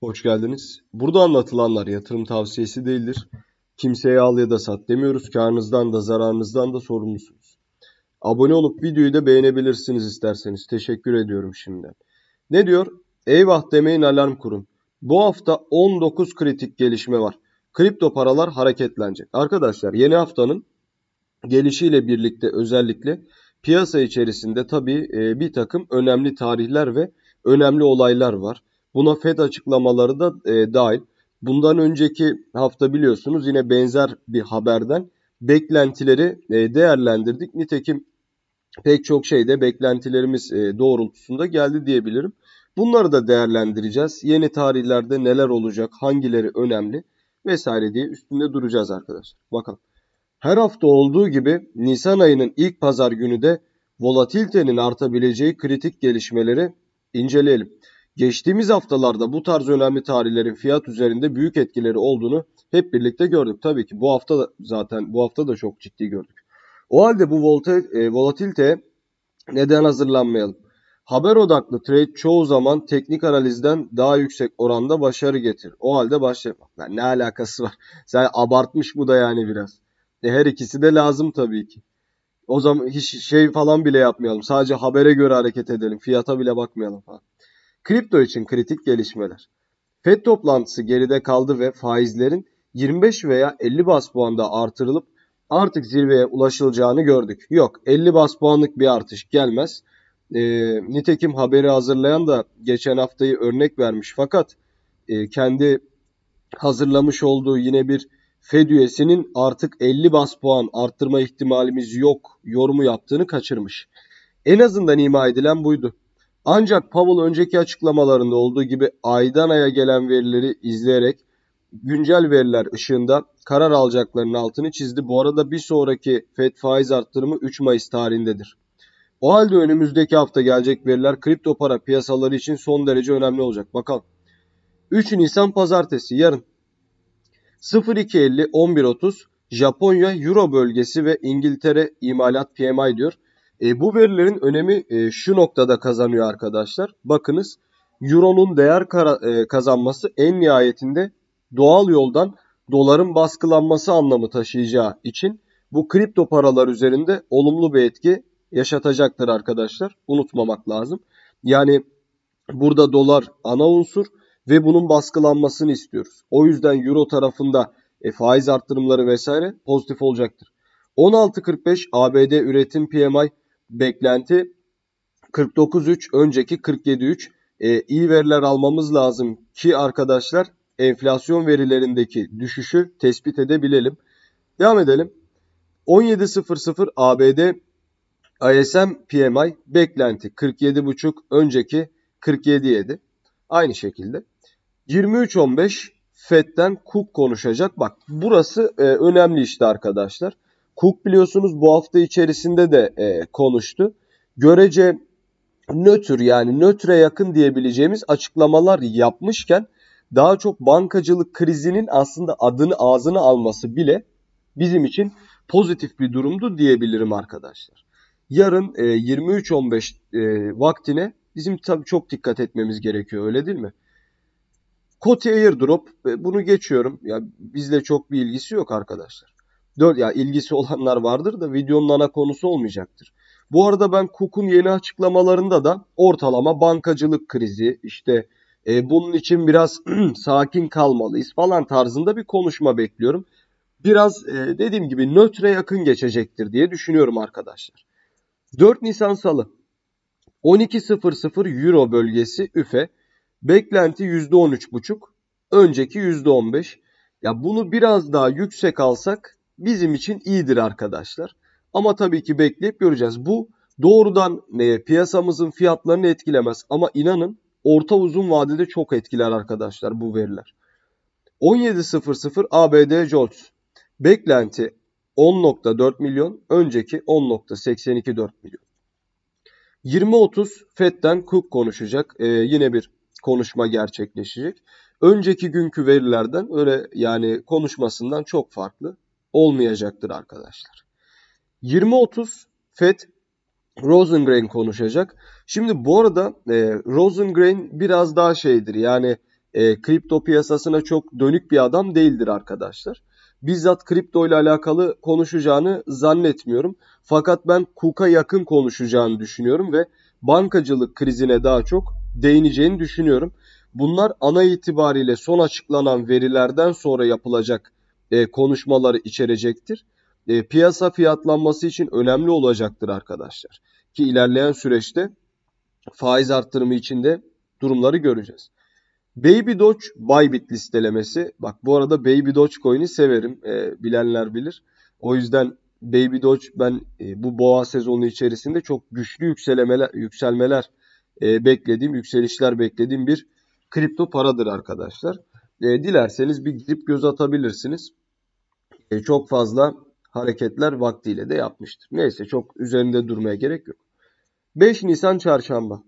Hoş geldiniz. Burada anlatılanlar yatırım tavsiyesi değildir. Kimseye al ya da sat demiyoruz. Karnınızdan da zararınızdan da sorumlusunuz. Abone olup videoyu da beğenebilirsiniz isterseniz. Teşekkür ediyorum şimdiden. Ne diyor? Eyvah demeyin alarm kurun. Bu hafta 19 kritik gelişme var. Kripto paralar hareketlenecek. Arkadaşlar yeni haftanın gelişiyle birlikte özellikle piyasa içerisinde tabii e, bir takım önemli tarihler ve önemli olaylar var. Buna FED açıklamaları da e, dahil. Bundan önceki hafta biliyorsunuz yine benzer bir haberden beklentileri e, değerlendirdik. Nitekim pek çok şeyde beklentilerimiz e, doğrultusunda geldi diyebilirim. Bunları da değerlendireceğiz. Yeni tarihlerde neler olacak, hangileri önemli vesaire diye üstünde duracağız arkadaşlar. Bakalım. Her hafta olduğu gibi Nisan ayının ilk pazar günü de volatilitenin artabileceği kritik gelişmeleri inceleyelim. Geçtiğimiz haftalarda bu tarz önemli tarihlerin fiyat üzerinde büyük etkileri olduğunu hep birlikte gördük. Tabii ki bu hafta da, zaten bu hafta da çok ciddi gördük. O halde bu e, volatil, neden hazırlanmayalım? Haber odaklı trade çoğu zaman teknik analizden daha yüksek oranda başarı getirir. O halde başlayalım. Yani ne alakası var? Sen abartmış bu da yani biraz. E her ikisi de lazım tabii ki. O zaman hiç şey falan bile yapmayalım. Sadece habere göre hareket edelim. Fiyata bile bakmayalım falan. Kripto için kritik gelişmeler. FED toplantısı geride kaldı ve faizlerin 25 veya 50 bas puanda artırılıp artık zirveye ulaşılacağını gördük. Yok 50 bas puanlık bir artış gelmez. E, nitekim haberi hazırlayan da geçen haftayı örnek vermiş fakat e, kendi hazırlamış olduğu yine bir Fed üyesinin artık 50 bas puan arttırma ihtimalimiz yok yorumu yaptığını kaçırmış. En azından ima edilen buydu. Ancak Powell önceki açıklamalarında olduğu gibi aydan aya gelen verileri izleyerek güncel veriler ışığında karar alacaklarının altını çizdi. Bu arada bir sonraki FED faiz arttırımı 3 Mayıs tarihindedir. O halde önümüzdeki hafta gelecek veriler kripto para piyasaları için son derece önemli olacak. Bakalım. 3 Nisan pazartesi yarın 0250 11.30 Japonya Euro bölgesi ve İngiltere imalat PMI diyor. E, bu verilerin önemi e, şu noktada kazanıyor arkadaşlar. Bakınız Euro'nun değer kara, e, kazanması en nihayetinde doğal yoldan doların baskılanması anlamı taşıyacağı için bu kripto paralar üzerinde olumlu bir etki yaşatacaktır arkadaşlar. Unutmamak lazım. Yani burada dolar ana unsur ve bunun baskılanmasını istiyoruz. O yüzden euro tarafında e, faiz arttırımları vesaire pozitif olacaktır. 16.45 ABD üretim PMI beklenti 49.3 önceki 47.3 e, iyi veriler almamız lazım ki arkadaşlar enflasyon verilerindeki düşüşü tespit edebilelim. Devam edelim. 17.00 ABD ISM PMI beklenti 47.5 önceki 47.7 aynı şekilde. 23.15 FED'den kuk konuşacak. Bak burası e, önemli işte arkadaşlar. Cook biliyorsunuz bu hafta içerisinde de e, konuştu. Görece nötr yani nötre yakın diyebileceğimiz açıklamalar yapmışken daha çok bankacılık krizinin aslında adını ağzını alması bile bizim için pozitif bir durumdu diyebilirim arkadaşlar. Yarın e, 23.15 e, vaktine bizim tabii çok dikkat etmemiz gerekiyor öyle değil mi? Coty Airdrop e, bunu geçiyorum. Ya bizle çok bir ilgisi yok arkadaşlar. 4 ya ilgisi olanlar vardır da videonun ana konusu olmayacaktır. Bu arada ben Cook'un yeni açıklamalarında da ortalama bankacılık krizi işte e, bunun için biraz sakin kalmalıyız falan tarzında bir konuşma bekliyorum. Biraz e, dediğim gibi nötre yakın geçecektir diye düşünüyorum arkadaşlar. 4 Nisan Salı 12.00 Euro bölgesi üfe. Beklenti %13.5. Önceki %15. Ya bunu biraz daha yüksek alsak bizim için iyidir arkadaşlar. Ama tabii ki bekleyip göreceğiz. Bu doğrudan neye piyasamızın fiyatlarını etkilemez ama inanın orta uzun vadede çok etkiler arkadaşlar bu veriler. 17.00 ABD JOLTS beklenti 10.4 milyon önceki 10.824 milyon. 20.30 FED'den Cook konuşacak. Ee, yine bir konuşma gerçekleşecek. Önceki günkü verilerden öyle yani konuşmasından çok farklı olmayacaktır arkadaşlar. 20-30 FED Rosengrain konuşacak. Şimdi bu arada e, Rosengrain biraz daha şeydir yani e, kripto piyasasına çok dönük bir adam değildir arkadaşlar. Bizzat kripto ile alakalı konuşacağını zannetmiyorum. Fakat ben KUK'a yakın konuşacağını düşünüyorum ve bankacılık krizine daha çok değineceğini düşünüyorum. Bunlar ana itibariyle son açıklanan verilerden sonra yapılacak e, konuşmaları içerecektir. E, piyasa fiyatlanması için önemli olacaktır arkadaşlar. Ki ilerleyen süreçte faiz arttırımı içinde durumları göreceğiz. Baby Doge Bybit listelemesi. Bak bu arada Baby Doge coin'i severim. E, bilenler bilir. O yüzden Baby Doge ben e, bu boğa sezonu içerisinde çok güçlü yükselemeler, yükselmeler e, beklediğim, yükselişler beklediğim bir kripto paradır arkadaşlar. E, dilerseniz bir girip göz atabilirsiniz. E, çok fazla hareketler vaktiyle de yapmıştır. Neyse çok üzerinde durmaya gerek yok. 5 Nisan Çarşamba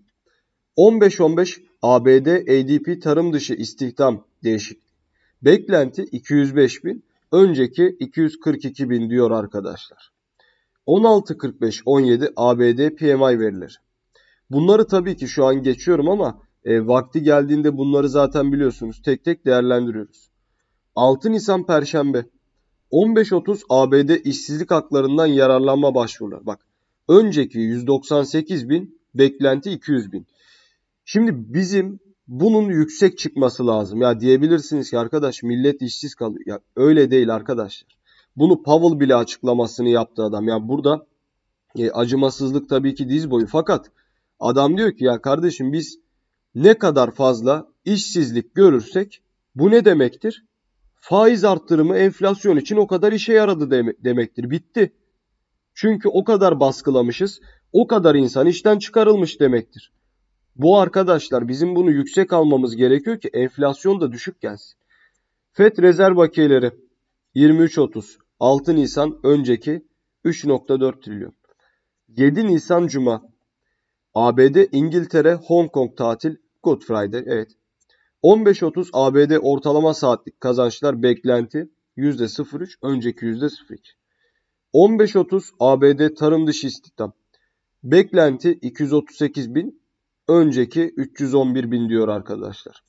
15-15 ABD ADP tarım dışı istihdam değişik. Beklenti 205 bin, önceki 242 bin diyor arkadaşlar. 16-45 17 ABD PMI verileri. Bunları tabii ki şu an geçiyorum ama e, vakti geldiğinde bunları zaten biliyorsunuz. Tek tek değerlendiriyoruz. 6 Nisan Perşembe 15.30 ABD işsizlik haklarından yararlanma başvuruları. Bak önceki 198 bin beklenti 200 bin. Şimdi bizim bunun yüksek çıkması lazım. Ya diyebilirsiniz ki arkadaş millet işsiz kalıyor. Ya öyle değil arkadaşlar. Bunu Powell bile açıklamasını yaptı adam. Ya burada e, acımasızlık tabii ki diz boyu. Fakat adam diyor ki ya kardeşim biz ne kadar fazla işsizlik görürsek bu ne demektir? Faiz arttırımı enflasyon için o kadar işe yaradı dem demektir. Bitti. Çünkü o kadar baskılamışız, o kadar insan işten çıkarılmış demektir. Bu arkadaşlar bizim bunu yüksek almamız gerekiyor ki enflasyon da düşük gelsin. FED rezerv bakiyeleri 23.30 6 Nisan önceki 3.4 trilyon. 7 Nisan Cuma ABD İngiltere Hong Kong tatil Good Friday evet. 15.30 ABD ortalama saatlik kazançlar beklenti %03 önceki %02. 15.30 ABD tarım dışı istihdam. Beklenti 238 bin önceki 311 bin diyor arkadaşlar.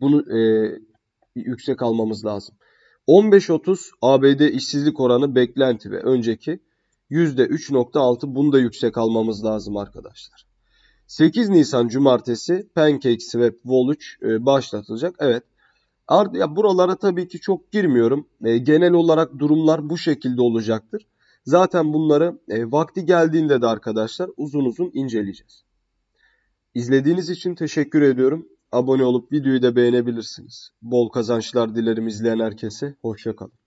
Bunu e, yüksek almamız lazım. 15.30 ABD işsizlik oranı beklenti ve önceki %3.6 bunu da yüksek almamız lazım arkadaşlar. 8 Nisan Cumartesi Pancake Swap Vol 3 e, başlatılacak. Evet. Ya buralara tabii ki çok girmiyorum. E, genel olarak durumlar bu şekilde olacaktır. Zaten bunları e, vakti geldiğinde de arkadaşlar uzun uzun inceleyeceğiz. İzlediğiniz için teşekkür ediyorum. Abone olup videoyu da beğenebilirsiniz. Bol kazançlar dilerim izleyen herkese. Hoşçakalın.